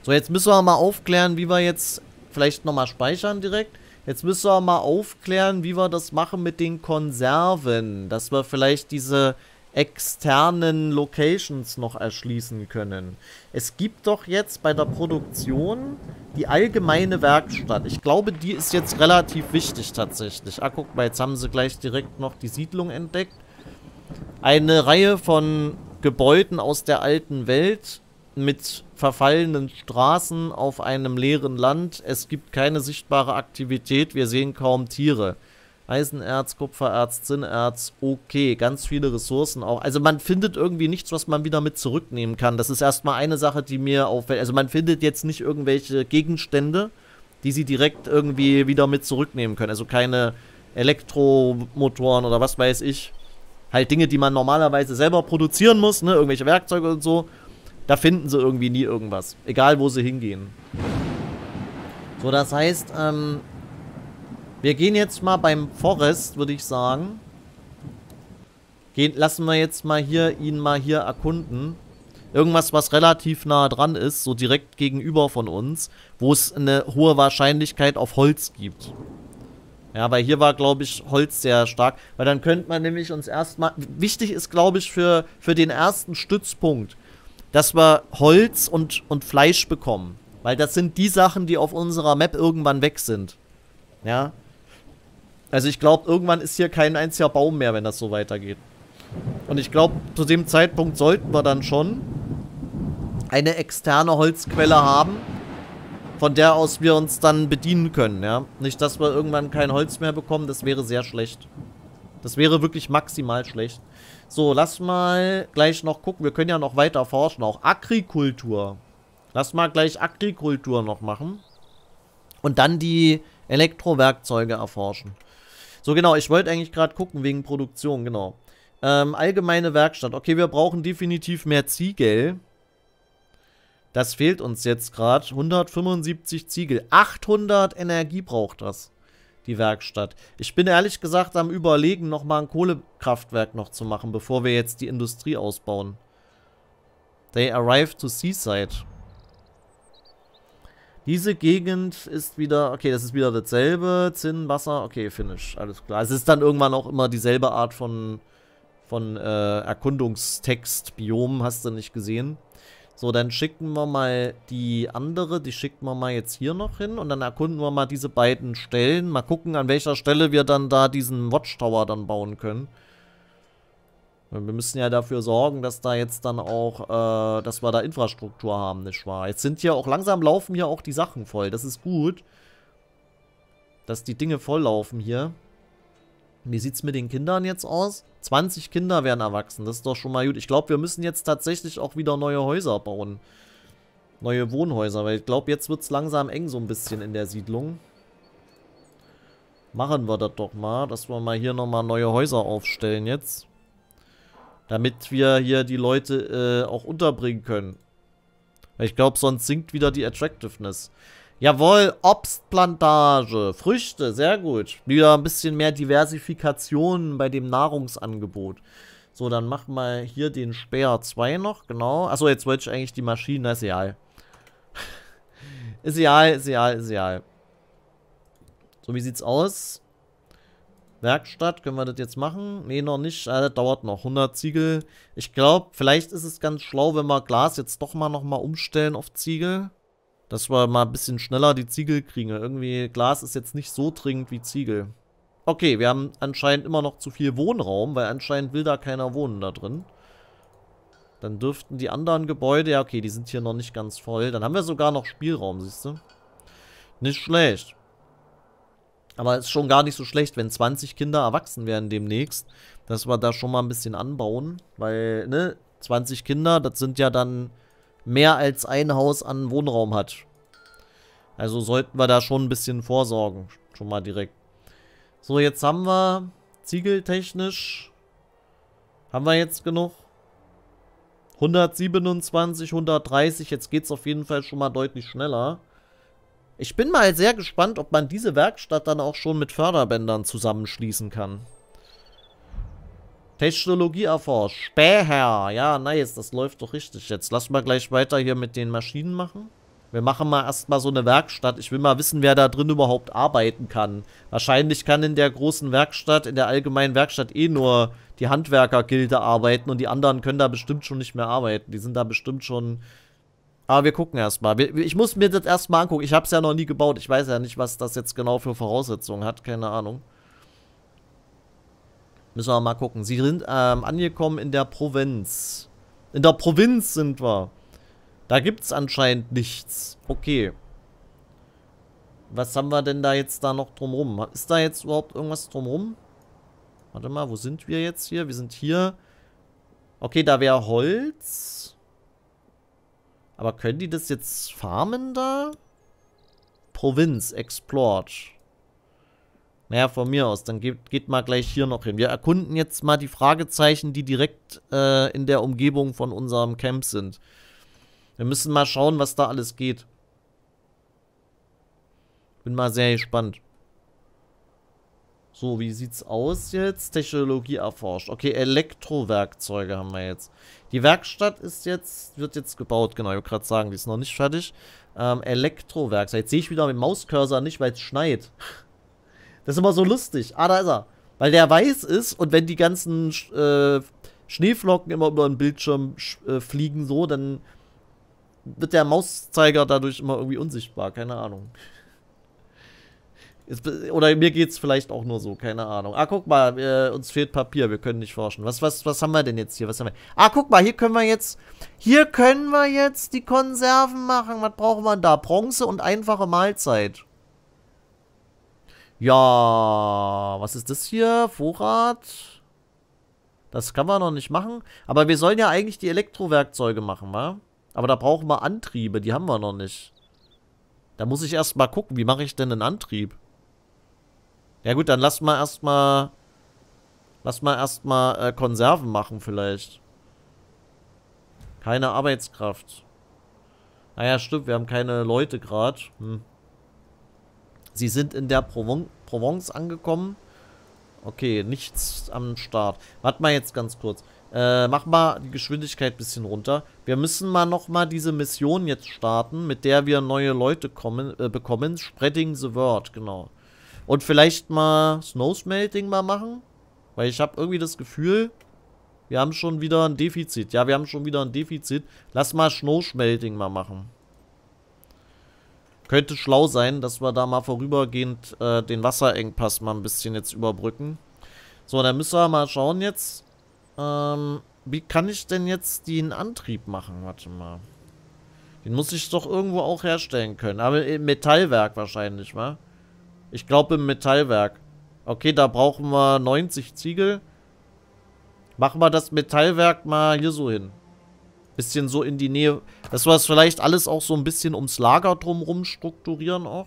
So, jetzt müssen wir mal aufklären, wie wir jetzt... Vielleicht nochmal speichern direkt. Jetzt müssen wir mal aufklären, wie wir das machen mit den Konserven. Dass wir vielleicht diese externen Locations noch erschließen können. Es gibt doch jetzt bei der Produktion die allgemeine Werkstatt. Ich glaube, die ist jetzt relativ wichtig tatsächlich. Ah, guck mal, jetzt haben sie gleich direkt noch die Siedlung entdeckt. Eine Reihe von Gebäuden aus der alten Welt mit verfallenen Straßen auf einem leeren Land. Es gibt keine sichtbare Aktivität, wir sehen kaum Tiere. Eisenerz, Kupfererz, Zinnerz, okay, ganz viele Ressourcen auch. Also man findet irgendwie nichts, was man wieder mit zurücknehmen kann. Das ist erstmal eine Sache, die mir auffällt. Also man findet jetzt nicht irgendwelche Gegenstände, die sie direkt irgendwie wieder mit zurücknehmen können. Also keine Elektromotoren oder was weiß ich halt Dinge, die man normalerweise selber produzieren muss, ne, irgendwelche Werkzeuge und so, da finden sie irgendwie nie irgendwas. Egal, wo sie hingehen. So, das heißt, ähm, wir gehen jetzt mal beim Forest, würde ich sagen. Gehen, lassen wir jetzt mal hier, ihn mal hier erkunden. Irgendwas, was relativ nah dran ist, so direkt gegenüber von uns, wo es eine hohe Wahrscheinlichkeit auf Holz gibt. Ja, weil hier war, glaube ich, Holz sehr stark. Weil dann könnte man nämlich uns erstmal. Wichtig ist, glaube ich, für, für den ersten Stützpunkt, dass wir Holz und, und Fleisch bekommen. Weil das sind die Sachen, die auf unserer Map irgendwann weg sind. Ja. Also ich glaube, irgendwann ist hier kein einziger Baum mehr, wenn das so weitergeht. Und ich glaube, zu dem Zeitpunkt sollten wir dann schon eine externe Holzquelle haben von der aus wir uns dann bedienen können, ja. Nicht, dass wir irgendwann kein Holz mehr bekommen, das wäre sehr schlecht. Das wäre wirklich maximal schlecht. So, lass mal gleich noch gucken. Wir können ja noch weiter forschen, auch Agrikultur. Lass mal gleich Agrikultur noch machen. Und dann die Elektrowerkzeuge erforschen. So, genau, ich wollte eigentlich gerade gucken wegen Produktion, genau. Ähm, allgemeine Werkstatt. Okay, wir brauchen definitiv mehr Ziegel. Das fehlt uns jetzt gerade. 175 Ziegel. 800 Energie braucht das. Die Werkstatt. Ich bin ehrlich gesagt am überlegen, nochmal ein Kohlekraftwerk noch zu machen, bevor wir jetzt die Industrie ausbauen. They arrive to Seaside. Diese Gegend ist wieder... Okay, das ist wieder dasselbe. Zinn, Wasser. Okay, Finish. Alles klar. Es ist dann irgendwann auch immer dieselbe Art von, von äh, Erkundungstext. Biom hast du nicht gesehen. So, dann schicken wir mal die andere, die schicken wir mal jetzt hier noch hin und dann erkunden wir mal diese beiden Stellen. Mal gucken, an welcher Stelle wir dann da diesen Watchtower dann bauen können. Wir müssen ja dafür sorgen, dass da jetzt dann auch, äh, dass wir da Infrastruktur haben, nicht wahr? Jetzt sind hier auch, langsam laufen hier auch die Sachen voll. Das ist gut, dass die Dinge voll laufen hier. Wie sieht's mit den Kindern jetzt aus? 20 Kinder werden erwachsen, das ist doch schon mal gut. Ich glaube, wir müssen jetzt tatsächlich auch wieder neue Häuser bauen. Neue Wohnhäuser, weil ich glaube, jetzt wird es langsam eng so ein bisschen in der Siedlung. Machen wir das doch mal, dass wir mal hier nochmal neue Häuser aufstellen jetzt. Damit wir hier die Leute äh, auch unterbringen können. Weil Ich glaube, sonst sinkt wieder die Attractiveness. Jawohl, Obstplantage, Früchte, sehr gut. Wieder ein bisschen mehr Diversifikation bei dem Nahrungsangebot. So, dann machen wir hier den Speer 2 noch, genau. Achso, jetzt wollte ich eigentlich die Maschine, ist egal. ist egal, ist egal, ist egal. So, wie sieht's aus? Werkstatt, können wir das jetzt machen? Ne, noch nicht, ah, das dauert noch. 100 Ziegel. Ich glaube, vielleicht ist es ganz schlau, wenn wir Glas jetzt doch mal nochmal umstellen auf Ziegel. Dass wir mal ein bisschen schneller die Ziegel kriegen. Irgendwie, Glas ist jetzt nicht so dringend wie Ziegel. Okay, wir haben anscheinend immer noch zu viel Wohnraum, weil anscheinend will da keiner wohnen da drin. Dann dürften die anderen Gebäude, ja okay, die sind hier noch nicht ganz voll. Dann haben wir sogar noch Spielraum, siehst du? Nicht schlecht. Aber ist schon gar nicht so schlecht, wenn 20 Kinder erwachsen werden demnächst, dass wir da schon mal ein bisschen anbauen. Weil, ne, 20 Kinder, das sind ja dann mehr als ein Haus an Wohnraum hat. Also sollten wir da schon ein bisschen vorsorgen. Schon mal direkt. So, jetzt haben wir ziegeltechnisch. Haben wir jetzt genug? 127, 130. Jetzt geht es auf jeden Fall schon mal deutlich schneller. Ich bin mal sehr gespannt, ob man diese Werkstatt dann auch schon mit Förderbändern zusammenschließen kann. Technologie erforscht. Späher. Ja, nice. Das läuft doch richtig jetzt. Lass mal gleich weiter hier mit den Maschinen machen. Wir machen mal erstmal so eine Werkstatt. Ich will mal wissen, wer da drin überhaupt arbeiten kann. Wahrscheinlich kann in der großen Werkstatt, in der allgemeinen Werkstatt eh nur die Handwerkergilde arbeiten und die anderen können da bestimmt schon nicht mehr arbeiten. Die sind da bestimmt schon... Aber ah, wir gucken erstmal. Ich muss mir das erstmal angucken. Ich habe es ja noch nie gebaut. Ich weiß ja nicht, was das jetzt genau für Voraussetzungen hat. Keine Ahnung. Müssen wir mal gucken. Sie sind ähm, angekommen in der Provinz. In der Provinz sind wir. Da gibt es anscheinend nichts. Okay. Was haben wir denn da jetzt da noch drumrum? Ist da jetzt überhaupt irgendwas drumrum? Warte mal, wo sind wir jetzt hier? Wir sind hier. Okay, da wäre Holz. Aber können die das jetzt farmen da? Provinz, explored. Naja, von mir aus. Dann geht, geht mal gleich hier noch hin. Wir erkunden jetzt mal die Fragezeichen, die direkt äh, in der Umgebung von unserem Camp sind. Wir müssen mal schauen, was da alles geht. Bin mal sehr gespannt. So, wie sieht's aus jetzt? Technologie erforscht. Okay, Elektrowerkzeuge haben wir jetzt. Die Werkstatt ist jetzt, wird jetzt gebaut. Genau, ich wollte gerade sagen, die ist noch nicht fertig. Ähm, Elektrowerkzeug. Jetzt sehe ich wieder mit dem Mauscursor nicht, weil es schneit. Das ist immer so lustig. Ah, da ist er. Weil der weiß ist und wenn die ganzen äh, Schneeflocken immer über den Bildschirm äh, fliegen, so, dann wird der Mauszeiger dadurch immer irgendwie unsichtbar. Keine Ahnung. Jetzt, oder mir geht es vielleicht auch nur so, keine Ahnung. Ah, guck mal, äh, uns fehlt Papier, wir können nicht forschen. Was, was, was haben wir denn jetzt hier? Was haben wir? Ah, guck mal, hier können wir jetzt, hier können wir jetzt die Konserven machen. Was brauchen wir da? Bronze und einfache Mahlzeit. Ja, was ist das hier? Vorrat? Das kann man noch nicht machen. Aber wir sollen ja eigentlich die Elektrowerkzeuge machen, wa? Aber da brauchen wir Antriebe, die haben wir noch nicht. Da muss ich erstmal gucken, wie mache ich denn einen Antrieb? Ja gut, dann lass mal erstmal... Lass mal erstmal äh, Konserven machen vielleicht. Keine Arbeitskraft. Naja, stimmt, wir haben keine Leute gerade. Hm. Sie sind in der Provence, Provence angekommen. Okay, nichts am Start. Warte mal jetzt ganz kurz. Äh, mach mal die Geschwindigkeit ein bisschen runter. Wir müssen mal nochmal diese Mission jetzt starten, mit der wir neue Leute kommen, äh, bekommen. Spreading the Word, genau. Und vielleicht mal Snowsmelting mal machen. Weil ich habe irgendwie das Gefühl, wir haben schon wieder ein Defizit. Ja, wir haben schon wieder ein Defizit. Lass mal Snowsmelting mal machen könnte schlau sein, dass wir da mal vorübergehend äh, den Wasserengpass mal ein bisschen jetzt überbrücken. So, dann müssen wir mal schauen jetzt. Ähm, wie kann ich denn jetzt den Antrieb machen? Warte mal. Den muss ich doch irgendwo auch herstellen können. Aber im Metallwerk wahrscheinlich, wa? Ich glaube im Metallwerk. Okay, da brauchen wir 90 Ziegel. Machen wir das Metallwerk mal hier so hin. Bisschen so in die Nähe, dass wir es vielleicht alles auch so ein bisschen ums Lager drumrum strukturieren auch.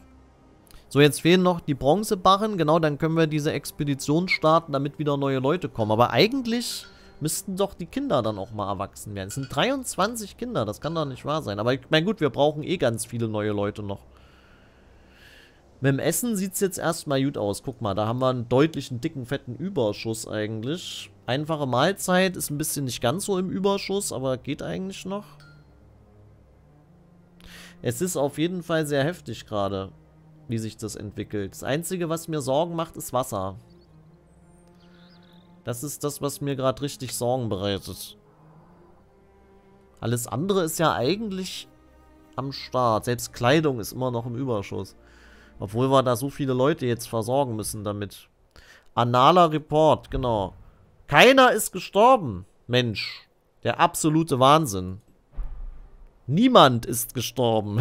So, jetzt fehlen noch die Bronzebarren. Genau, dann können wir diese Expedition starten, damit wieder neue Leute kommen. Aber eigentlich müssten doch die Kinder dann auch mal erwachsen werden. Es sind 23 Kinder, das kann doch nicht wahr sein. Aber ich meine, gut, wir brauchen eh ganz viele neue Leute noch. Mit dem Essen sieht es jetzt erstmal gut aus. Guck mal, da haben wir einen deutlichen, dicken, fetten Überschuss eigentlich. Einfache Mahlzeit ist ein bisschen nicht ganz so im Überschuss, aber geht eigentlich noch. Es ist auf jeden Fall sehr heftig gerade, wie sich das entwickelt. Das Einzige, was mir Sorgen macht, ist Wasser. Das ist das, was mir gerade richtig Sorgen bereitet. Alles andere ist ja eigentlich am Start. Selbst Kleidung ist immer noch im Überschuss. Obwohl wir da so viele Leute jetzt versorgen müssen damit. Analer Report, genau. Keiner ist gestorben. Mensch, der absolute Wahnsinn. Niemand ist gestorben.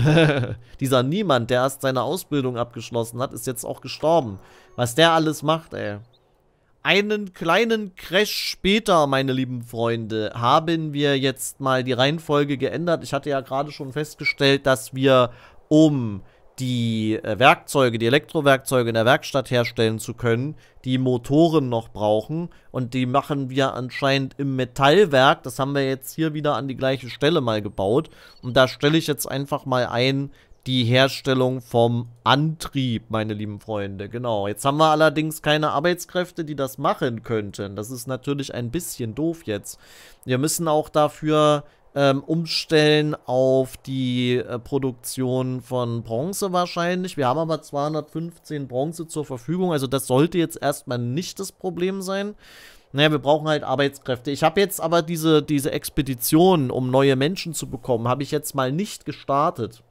Dieser Niemand, der erst seine Ausbildung abgeschlossen hat, ist jetzt auch gestorben. Was der alles macht, ey. Einen kleinen Crash später, meine lieben Freunde, haben wir jetzt mal die Reihenfolge geändert. Ich hatte ja gerade schon festgestellt, dass wir um die äh, Werkzeuge, die Elektrowerkzeuge in der Werkstatt herstellen zu können, die Motoren noch brauchen. Und die machen wir anscheinend im Metallwerk. Das haben wir jetzt hier wieder an die gleiche Stelle mal gebaut. Und da stelle ich jetzt einfach mal ein die Herstellung vom Antrieb, meine lieben Freunde. Genau. Jetzt haben wir allerdings keine Arbeitskräfte, die das machen könnten. Das ist natürlich ein bisschen doof jetzt. Wir müssen auch dafür ähm, umstellen auf die äh, Produktion von Bronze wahrscheinlich. Wir haben aber 215 Bronze zur Verfügung, also das sollte jetzt erstmal nicht das Problem sein. Naja, wir brauchen halt Arbeitskräfte. Ich habe jetzt aber diese, diese Expedition, um neue Menschen zu bekommen, habe ich jetzt mal nicht gestartet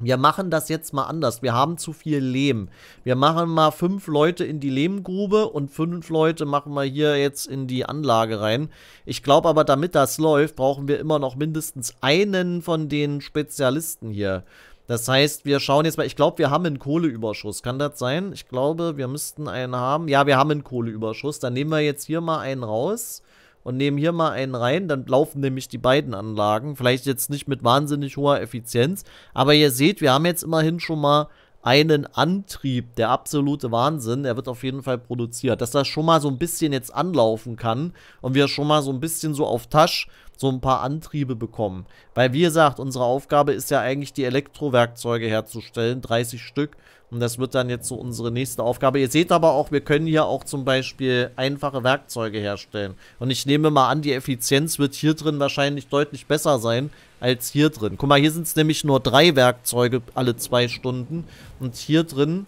wir machen das jetzt mal anders. Wir haben zu viel Lehm. Wir machen mal fünf Leute in die Lehmgrube und fünf Leute machen wir hier jetzt in die Anlage rein. Ich glaube aber, damit das läuft, brauchen wir immer noch mindestens einen von den Spezialisten hier. Das heißt, wir schauen jetzt mal, ich glaube, wir haben einen Kohleüberschuss. Kann das sein? Ich glaube, wir müssten einen haben. Ja, wir haben einen Kohleüberschuss. Dann nehmen wir jetzt hier mal einen raus. Äh, und nehmen hier mal einen rein, dann laufen nämlich die beiden Anlagen. Vielleicht jetzt nicht mit wahnsinnig hoher Effizienz, aber ihr seht, wir haben jetzt immerhin schon mal einen Antrieb, der absolute Wahnsinn. der wird auf jeden Fall produziert. Dass das schon mal so ein bisschen jetzt anlaufen kann und wir schon mal so ein bisschen so auf Tasch so ein paar Antriebe bekommen. Weil, wie gesagt, unsere Aufgabe ist ja eigentlich, die Elektrowerkzeuge herzustellen, 30 Stück. Und das wird dann jetzt so unsere nächste Aufgabe. Ihr seht aber auch, wir können hier auch zum Beispiel einfache Werkzeuge herstellen. Und ich nehme mal an, die Effizienz wird hier drin wahrscheinlich deutlich besser sein als hier drin. Guck mal, hier sind es nämlich nur drei Werkzeuge alle zwei Stunden. Und hier drin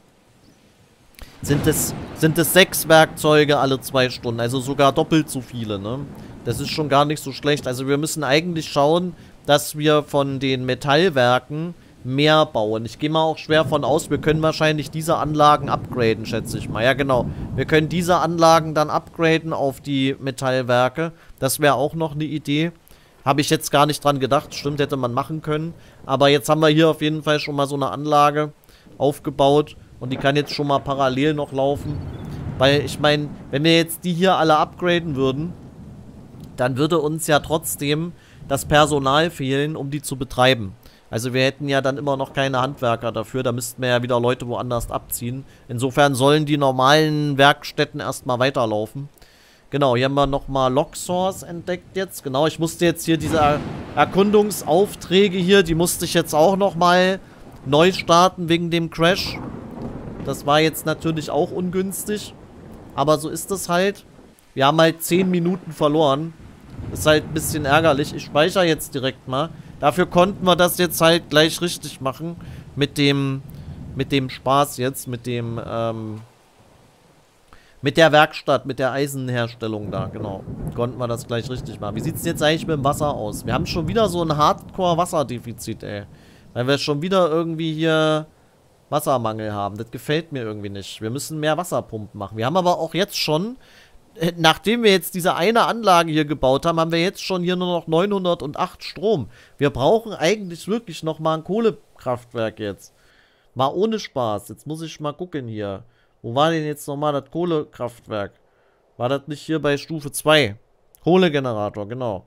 sind es, sind es sechs Werkzeuge alle zwei Stunden. Also sogar doppelt so viele, ne? Das ist schon gar nicht so schlecht. Also wir müssen eigentlich schauen, dass wir von den Metallwerken mehr bauen. Ich gehe mal auch schwer von aus, wir können wahrscheinlich diese Anlagen upgraden, schätze ich mal. Ja, genau. Wir können diese Anlagen dann upgraden auf die Metallwerke. Das wäre auch noch eine Idee. Habe ich jetzt gar nicht dran gedacht. Stimmt, hätte man machen können. Aber jetzt haben wir hier auf jeden Fall schon mal so eine Anlage aufgebaut. Und die kann jetzt schon mal parallel noch laufen. Weil ich meine, wenn wir jetzt die hier alle upgraden würden, dann würde uns ja trotzdem das Personal fehlen, um die zu betreiben. Also wir hätten ja dann immer noch keine Handwerker dafür, da müssten wir ja wieder Leute woanders abziehen. Insofern sollen die normalen Werkstätten erstmal weiterlaufen. Genau, hier haben wir nochmal Locksource entdeckt jetzt. Genau, ich musste jetzt hier diese er Erkundungsaufträge hier, die musste ich jetzt auch nochmal neu starten wegen dem Crash. Das war jetzt natürlich auch ungünstig. Aber so ist es halt. Wir haben halt 10 Minuten verloren. Ist halt ein bisschen ärgerlich. Ich speichere jetzt direkt mal. Dafür konnten wir das jetzt halt gleich richtig machen. Mit dem, mit dem Spaß jetzt, mit dem, ähm, mit der Werkstatt, mit der Eisenherstellung da, genau. Konnten wir das gleich richtig machen. Wie sieht es jetzt eigentlich mit dem Wasser aus? Wir haben schon wieder so ein Hardcore-Wasserdefizit, ey. Weil wir schon wieder irgendwie hier Wassermangel haben. Das gefällt mir irgendwie nicht. Wir müssen mehr Wasserpumpen machen. Wir haben aber auch jetzt schon nachdem wir jetzt diese eine Anlage hier gebaut haben, haben wir jetzt schon hier nur noch 908 Strom. Wir brauchen eigentlich wirklich nochmal ein Kohlekraftwerk jetzt. Mal ohne Spaß. Jetzt muss ich mal gucken hier. Wo war denn jetzt nochmal das Kohlekraftwerk? War das nicht hier bei Stufe 2? Kohlegenerator, genau.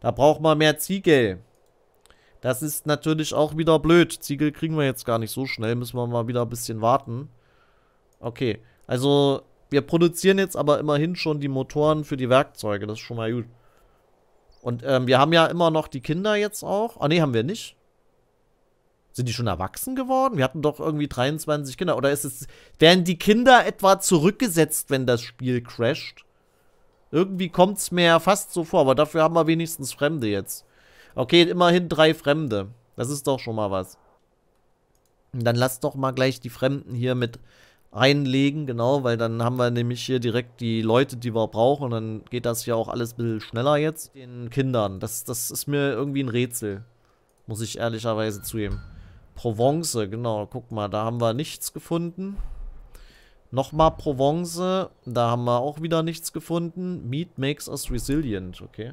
Da braucht man mehr Ziegel. Das ist natürlich auch wieder blöd. Ziegel kriegen wir jetzt gar nicht so schnell. Müssen wir mal wieder ein bisschen warten. Okay, also wir produzieren jetzt aber immerhin schon die Motoren für die Werkzeuge. Das ist schon mal gut. Und ähm, wir haben ja immer noch die Kinder jetzt auch. Ah, nee, haben wir nicht. Sind die schon erwachsen geworden? Wir hatten doch irgendwie 23 Kinder. Oder ist es, werden die Kinder etwa zurückgesetzt, wenn das Spiel crasht? Irgendwie kommt es mir ja fast so vor, aber dafür haben wir wenigstens Fremde jetzt. Okay, immerhin drei Fremde. Das ist doch schon mal was. Und dann lass doch mal gleich die Fremden hier mit einlegen, genau, weil dann haben wir nämlich hier direkt die Leute, die wir brauchen und dann geht das ja auch alles ein bisschen schneller jetzt. Den Kindern, das, das ist mir irgendwie ein Rätsel, muss ich ehrlicherweise zugeben. Provence, genau, guck mal, da haben wir nichts gefunden. Nochmal Provence, da haben wir auch wieder nichts gefunden. Meat makes us resilient, okay.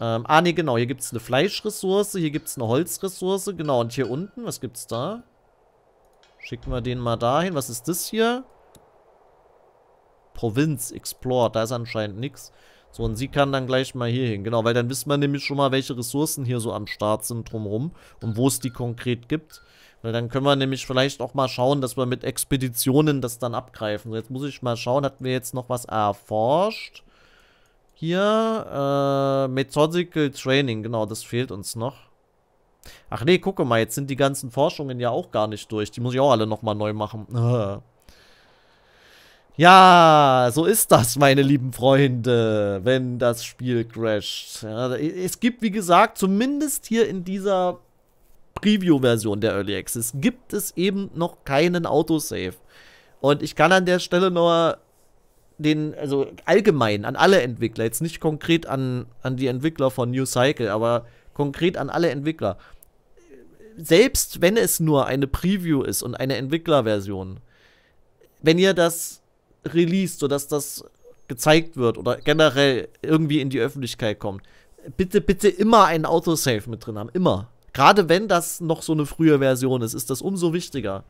Ähm, ah, ne, genau, hier gibt es eine Fleischressource, hier gibt es eine Holzressource, genau, und hier unten, was gibt es da? Schicken wir den mal dahin. Was ist das hier? Provinz, Explore. Da ist anscheinend nichts. So, und sie kann dann gleich mal hier hin. Genau, weil dann wissen wir nämlich schon mal, welche Ressourcen hier so am Start sind drumherum und wo es die konkret gibt. Weil dann können wir nämlich vielleicht auch mal schauen, dass wir mit Expeditionen das dann abgreifen. So, jetzt muss ich mal schauen, hatten wir jetzt noch was erforscht? Hier, äh, Methodical Training, genau, das fehlt uns noch. Ach nee, gucke mal, jetzt sind die ganzen Forschungen ja auch gar nicht durch. Die muss ich auch alle nochmal neu machen. Äh. Ja, so ist das, meine lieben Freunde, wenn das Spiel crasht. es gibt, wie gesagt, zumindest hier in dieser Preview-Version der Early Access, gibt es eben noch keinen Autosave. Und ich kann an der Stelle nur den, also allgemein an alle Entwickler, jetzt nicht konkret an, an die Entwickler von New Cycle, aber konkret an alle Entwickler. Selbst wenn es nur eine Preview ist und eine Entwicklerversion, wenn ihr das released, sodass das gezeigt wird oder generell irgendwie in die Öffentlichkeit kommt, bitte, bitte immer einen Autosave mit drin haben. Immer. Gerade wenn das noch so eine frühe Version ist, ist das umso wichtiger.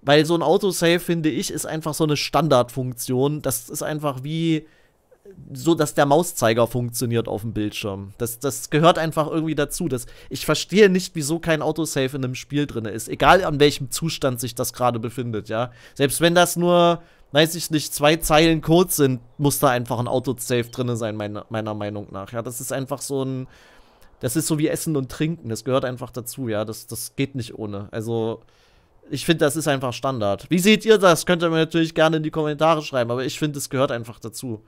Weil so ein Autosave, finde ich, ist einfach so eine Standardfunktion. Das ist einfach wie so, dass der Mauszeiger funktioniert auf dem Bildschirm. Das, das gehört einfach irgendwie dazu. Das, ich verstehe nicht, wieso kein Autosave in einem Spiel drin ist. Egal an welchem Zustand sich das gerade befindet, ja. Selbst wenn das nur, weiß ich nicht, zwei Zeilen Code sind, muss da einfach ein Autosave drin sein, meiner, meiner Meinung nach. Ja, das ist einfach so ein. Das ist so wie Essen und Trinken. Das gehört einfach dazu, ja. Das, das geht nicht ohne. Also ich finde, das ist einfach Standard. Wie seht ihr das? Könnt ihr mir natürlich gerne in die Kommentare schreiben, aber ich finde, es gehört einfach dazu.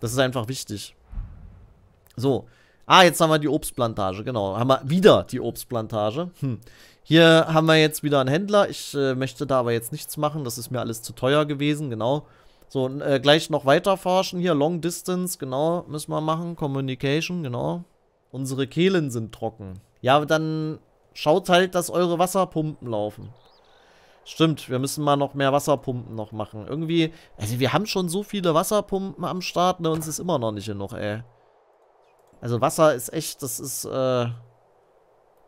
Das ist einfach wichtig. So. Ah, jetzt haben wir die Obstplantage, genau. Haben wir wieder die Obstplantage. Hm. Hier haben wir jetzt wieder einen Händler. Ich äh, möchte da aber jetzt nichts machen. Das ist mir alles zu teuer gewesen, genau. So, äh, gleich noch weiter forschen. Hier, Long Distance, genau, müssen wir machen. Communication, genau. Unsere Kehlen sind trocken. Ja, dann schaut halt, dass eure Wasserpumpen laufen. Stimmt, wir müssen mal noch mehr Wasserpumpen noch machen. Irgendwie, also wir haben schon so viele Wasserpumpen am Start, ne, uns ist immer noch nicht genug, ey. Also Wasser ist echt, das ist, äh,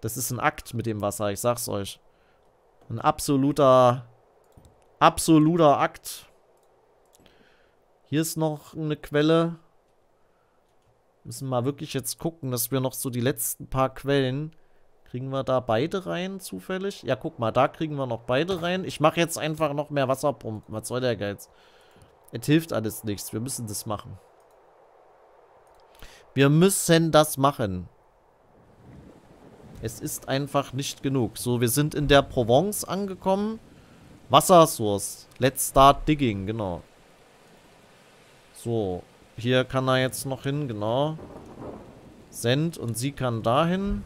das ist ein Akt mit dem Wasser, ich sag's euch. Ein absoluter, absoluter Akt. Hier ist noch eine Quelle. Müssen mal wirklich jetzt gucken, dass wir noch so die letzten paar Quellen Kriegen wir da beide rein zufällig? Ja, guck mal, da kriegen wir noch beide rein. Ich mache jetzt einfach noch mehr Wasserpumpen. Was soll der Geiz? Es hilft alles nichts. Wir müssen das machen. Wir müssen das machen. Es ist einfach nicht genug. So, wir sind in der Provence angekommen. Wassersource. Let's start digging, genau. So, hier kann er jetzt noch hin, genau. Send und sie kann dahin. hin.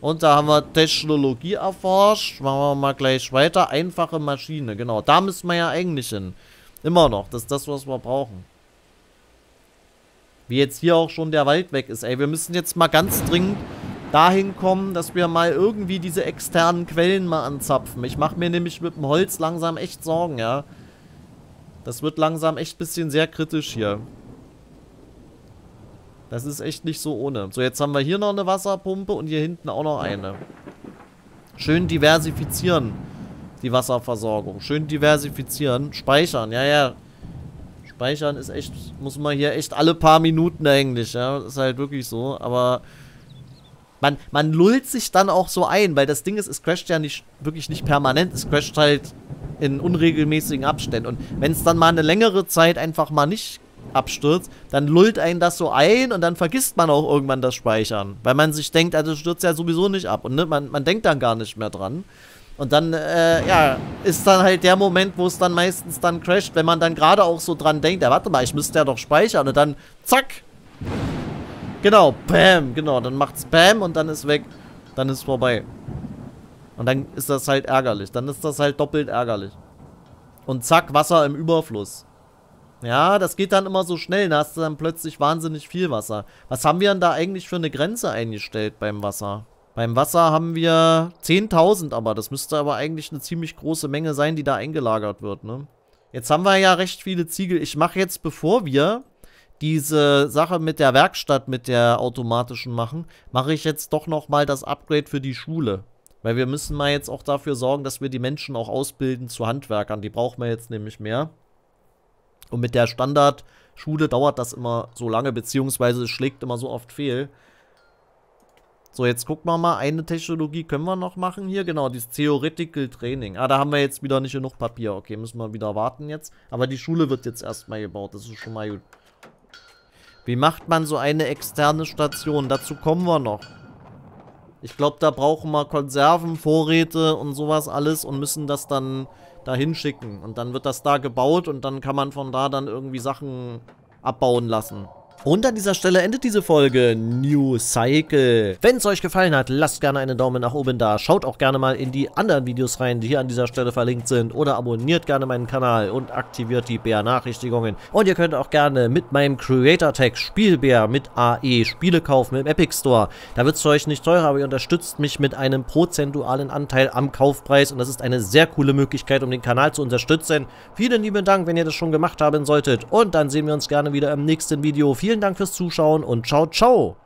Und da haben wir Technologie erforscht. Machen wir mal gleich weiter. Einfache Maschine, genau. Da müssen wir ja eigentlich hin. Immer noch. Das ist das, was wir brauchen. Wie jetzt hier auch schon der Wald weg ist. Ey, wir müssen jetzt mal ganz dringend dahin kommen, dass wir mal irgendwie diese externen Quellen mal anzapfen. Ich mache mir nämlich mit dem Holz langsam echt Sorgen, ja. Das wird langsam echt ein bisschen sehr kritisch hier. Das ist echt nicht so ohne. So, jetzt haben wir hier noch eine Wasserpumpe und hier hinten auch noch eine. Schön diversifizieren, die Wasserversorgung. Schön diversifizieren. Speichern, ja, ja. Speichern ist echt, muss man hier echt alle paar Minuten eigentlich, ja. ist halt wirklich so, aber... Man, man lullt sich dann auch so ein, weil das Ding ist, es crasht ja nicht wirklich nicht permanent. Es crasht halt in unregelmäßigen Abständen. Und wenn es dann mal eine längere Zeit einfach mal nicht abstürzt, dann lullt einen das so ein und dann vergisst man auch irgendwann das Speichern. Weil man sich denkt, also stürzt ja sowieso nicht ab und ne, man, man denkt dann gar nicht mehr dran. Und dann, äh, ja, ist dann halt der Moment, wo es dann meistens dann crasht, wenn man dann gerade auch so dran denkt, ja, warte mal, ich müsste ja doch speichern und dann, zack! Genau, bam, genau, dann macht's bam und dann ist weg, dann ist vorbei. Und dann ist das halt ärgerlich, dann ist das halt doppelt ärgerlich. Und zack, Wasser im Überfluss. Ja, das geht dann immer so schnell. Da hast du dann plötzlich wahnsinnig viel Wasser. Was haben wir denn da eigentlich für eine Grenze eingestellt beim Wasser? Beim Wasser haben wir 10.000, aber das müsste aber eigentlich eine ziemlich große Menge sein, die da eingelagert wird, ne? Jetzt haben wir ja recht viele Ziegel. Ich mache jetzt, bevor wir diese Sache mit der Werkstatt, mit der automatischen machen, mache ich jetzt doch nochmal das Upgrade für die Schule. Weil wir müssen mal jetzt auch dafür sorgen, dass wir die Menschen auch ausbilden zu Handwerkern. Die brauchen wir jetzt nämlich mehr. Und mit der Standardschule dauert das immer so lange, beziehungsweise es schlägt immer so oft fehl. So, jetzt gucken wir mal, eine Technologie können wir noch machen hier. Genau, dieses Theoretical Training. Ah, da haben wir jetzt wieder nicht genug Papier. Okay, müssen wir wieder warten jetzt. Aber die Schule wird jetzt erstmal gebaut, das ist schon mal gut. Wie macht man so eine externe Station? Dazu kommen wir noch. Ich glaube, da brauchen wir Konserven, Vorräte und sowas alles und müssen das dann dahin schicken. Und dann wird das da gebaut und dann kann man von da dann irgendwie Sachen abbauen lassen. Und an dieser Stelle endet diese Folge New Cycle. Wenn es euch gefallen hat, lasst gerne einen Daumen nach oben da. Schaut auch gerne mal in die anderen Videos rein, die hier an dieser Stelle verlinkt sind. Oder abonniert gerne meinen Kanal und aktiviert die Bär-Nachrichtigungen. Und ihr könnt auch gerne mit meinem Creator-Tag Spielbär mit AE Spiele kaufen im Epic Store. Da wird es für euch nicht teurer, aber ihr unterstützt mich mit einem prozentualen Anteil am Kaufpreis. Und das ist eine sehr coole Möglichkeit, um den Kanal zu unterstützen. Vielen lieben Dank, wenn ihr das schon gemacht haben solltet. Und dann sehen wir uns gerne wieder im nächsten Video. Vielen Vielen Dank fürs Zuschauen und ciao, ciao.